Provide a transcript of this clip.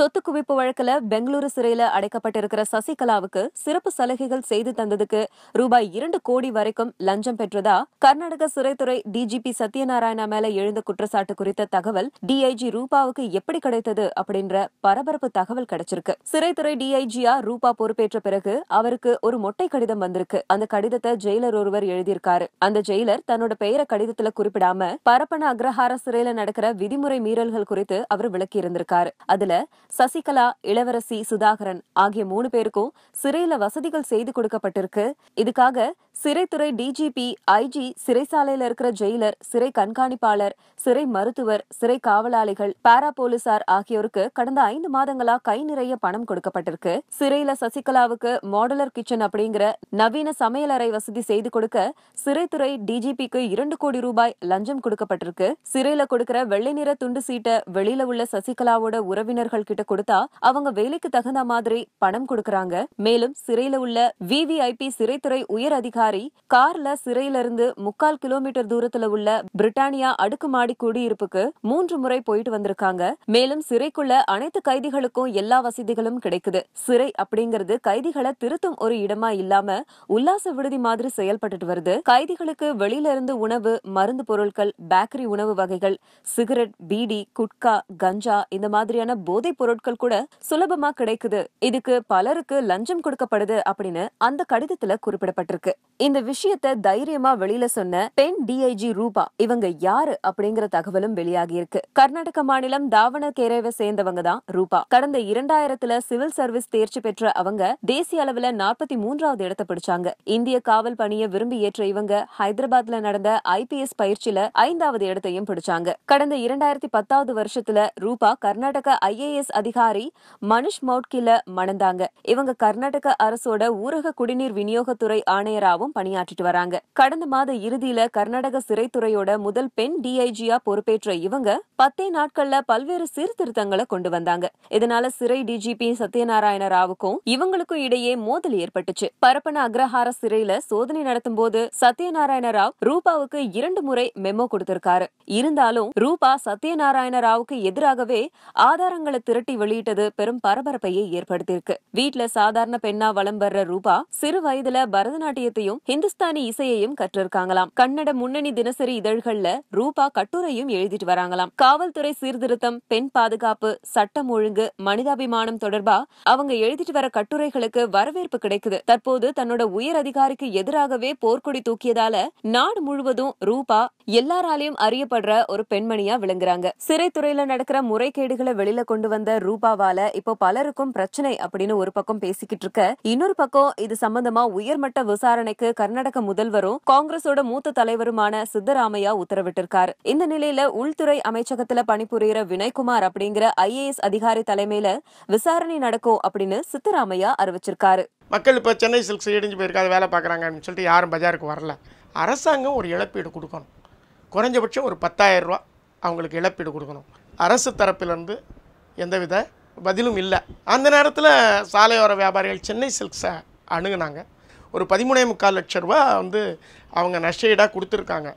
சொத்து குவிப்பு வழக்கில் பெங்களூரு சிறையில் அடைக்கப்பட்டிருக்கிற சசிகலாவுக்கு சிறப்பு சலுகைகள் செய்து தந்ததுக்கு ரூபாய் இரண்டு கோடி வரைக்கும் லஞ்சம் பெற்றதா கர்நாடக சிறைத்துறை டிஜிபி சத்யநாராயணா மேல எழுந்த குற்றச்சாட்டு குறித்த தகவல் டிஐஜி ரூபாவுக்கு எப்படி கிடைத்தது அப்படின்ற பரபரப்பு தகவல் கிடைச்சிருக்கு சிறைத்துறை டிஐஜியா ரூபா பொறுப்பேற்ற பிறகு அவருக்கு ஒரு மொட்டை கடிதம் வந்திருக்கு அந்த கடிதத்தை ஜெயிலர் ஒருவர் எழுதியிருக்காரு அந்த ஜெயிலர் தன்னோட பெயரை கடிதத்துல குறிப்பிடாம பரப்பன அக்ரஹார சிறையில நடக்கிற விதிமுறை மீறல்கள் குறித்து அவர் விளக்கி இருந்திருக்காரு அதுல சசிகலா இளவரசி சுதாகரன் ஆகிய மூணு பேருக்கும் சிறையில வசதிகள் செய்து கொடுக்கப்பட்டிருக்கு இதுக்காக சிறைத்துறை டிஜிபி ஐஜி சிறைசாலையில் இருக்கிற ஜெயிலர் சிறை கண்காணிப்பாளர் சிறை மருத்துவர் சிறை காவலாளிகள் பாரா போலீசார் ஆகியோருக்கு கடந்த ஐந்து மாதங்களா கை நிறைய பணம் கொடுக்கப்பட்டிருக்கு சிறையில சசிகலாவுக்கு மாடலர் கிச்சன் அப்படிங்கிற நவீன சமையலறை வசதி செய்து கொடுக்க சிறைத்துறை டிஜிபிக்கு இரண்டு கோடி ரூபாய் லஞ்சம் கொடுக்கப்பட்டிருக்கு சிறையில கொடுக்கிற வெள்ளை நிற துண்டு சீட்டை வெளியில உள்ள சசிகலாவோட உறவினர்கள் கிட்ட கொடுத்தா அவங்க வேலைக்கு தகுந்த மாதிரி பணம் கொடுக்கறாங்க மேலும் சிறையில உள்ள விவிஐபி சிறைத்துறை உயர் அதிகாரி அதிகாரி கார்ல சிறையிலிருந்து முக்கால் கிலோமீட்டர் தூரத்துல உள்ள பிரிட்டானியா அடுக்குமாடி குடியிருப்புக்கு மூன்று முறை போயிட்டு வந்திருக்காங்க மேலும் சிறைக்குள்ள அனைத்து கைதிகளுக்கும் எல்லா வசதிகளும் கிடைக்குது சிறை அப்படிங்கிறது கைதிகளை திருத்தும் ஒரு இடமா இல்லாம உல்லாச விடுதி மாதிரி செயல்பட்டுட்டு வருது கைதிகளுக்கு வெளியில இருந்து உணவு மருந்து பொருட்கள் பேக்கரி உணவு வகைகள் சிகரெட் பீடி குட்கா கஞ்சா இந்த மாதிரியான போதைப் பொருட்கள் கூட சுலபமா கிடைக்குது இதுக்கு பலருக்கு லஞ்சம் கொடுக்கப்படுது அப்படின்னு அந்த கடிதத்துல குறிப்பிடப்பட்டிருக்கு இந்த விஷயத்த தைரியமா வெளியில சொன்ன பெண் டிஐஜி ரூபா இவங்க யாரு அப்படிங்கிற தகவலும் வெளியாகி இருக்கு கர்நாடக மாநிலம் தாவணகேரேவை சேர்ந்தவங்க தான் ரூபா கடந்த இரண்டாயிரத்துல சிவில் சர்வீஸ் தேர்ச்சி பெற்ற அவங்க தேசிய அளவுல நாற்பத்தி மூன்றாவது இடத்தை பிடிச்சாங்க இந்திய காவல் பணியை விரும்பி ஏற்ற இவங்க ஹைதராபாத்ல நடந்த ஐபிஎஸ் பயிற்சியில ஐந்தாவது இடத்தையும் பிடிச்சாங்க கடந்த இரண்டாயிரத்தி பத்தாவது வருஷத்துல ரூபா கர்நாடக ஐஏஎஸ் அதிகாரி மனுஷ் மவுட்கில மணந்தாங்க இவங்க கர்நாடக அரசோட ஊரக குடிநீர் விநியோகத்துறை ஆணையராவும் டிஐஜியாவும் பணியாற்றிட்டு வராங்க கடந்த மாத இறுதியில கர்நாடக சிறைத்துறையோட முதல் பெண் டிஐஜியா பொறுப்பேற்ற இவங்க பத்தே நாட்கள்ல பல்வேறு சீர்திருத்தங்களை கொண்டு வந்தாங்க இதனால சிறை டிஜிபி சத்யநாராயண ராவுக்கும் இவங்களுக்கும் இடையே மோதல் ஏற்பட்டுச்சு பரப்பன அக்ரஹார சிறையில சோதனை நடத்தும் போது சத்யநாராயண ராவ் ரூபாவுக்கு இரண்டு முறை மெமோ கொடுத்திருக்காரு இருந்தாலும் ரூபா சத்யநாராயண ராவுக்கு எதிராகவே ஆதாரங்களை திரட்டி வெளியிட்டது பெரும் பரபரப்பையே ஏற்படுத்தியிருக்கு வீட்டுல சாதாரண பெண்ணா வளம் வர்ற ரூபா சிறு வயதுல பரதநாட்டியத்தையும் இசையையும் ஹிந்துஸ்தானி இசையையும் கற்றிருக்காங்களாம் கன்னட முன்னணி தினசரி இதழ்கள்ல ரூபா கட்டுரையும் எழுதிட்டு வராங்களாம் காவல்துறை சீர்திருத்தம் பெண் பாதுகாப்பு சட்டம் ஒழுங்கு மனிதாபிமானம் தொடர்பா அவங்க எழுதிட்டு வர கட்டுரைகளுக்கு வரவேற்பு கிடைக்குது தற்போது தன்னோட உயர் அதிகாரிக்கு எதிராகவே போர்க்கொடி தூக்கியதால நாடு முழுவதும் ரூபா எல்லாராலையும் அறியப்படுற ஒரு பெண்மணியா விளங்குறாங்க சிறைத்துறையில நடக்கிற முறைகேடுகளை வெளியில கொண்டு வந்த ரூபாவால இப்போ பலருக்கும் பிரச்சனை அப்படின்னு ஒரு பக்கம் பேசிக்கிட்டு இருக்க இன்னொரு பக்கம் இது சம்பந்தமா உயர்மட்ட விசாரணைக்கு அமைப்பதற்கு கர்நாடக முதல்வரும் காங்கிரஸோட மூத்த தலைவருமான சித்தராமையா உத்தரவிட்டிருக்காரு இந்த நிலையில உள்துறை அமைச்சகத்துல பணிபுரியிற வினய்குமார் அப்படிங்கிற ஐஏஎஸ் அதிகாரி தலைமையில விசாரணை நடக்கும் அப்படின்னு சித்தராமையா அறிவிச்சிருக்காரு மக்கள் இப்போ சென்னை சில்க்ஸ் இடிஞ்சு போயிருக்காது வேலை பார்க்குறாங்க அப்படின்னு சொல்லிட்டு யாரும் பஜாருக்கு வரல அரசாங்கம் ஒரு இழப்பீடு கொடுக்கணும் குறைஞ்சபட்சம் ஒரு பத்தாயிரம் ரூபா அவங்களுக்கு இழப்பீடு கொடுக்கணும் அரசு தரப்பிலிருந்து எந்தவித பதிலும் இல்லை அந்த நேரத்தில் சாலையோர வியாபாரிகள் சென்னை சில்க்ஸை அணுகுனாங்க ஒரு பதிமூணே முக்கால் லட்ச ரூபா வந்து அவங்க நஷ்டஈடாக கொடுத்துருக்காங்க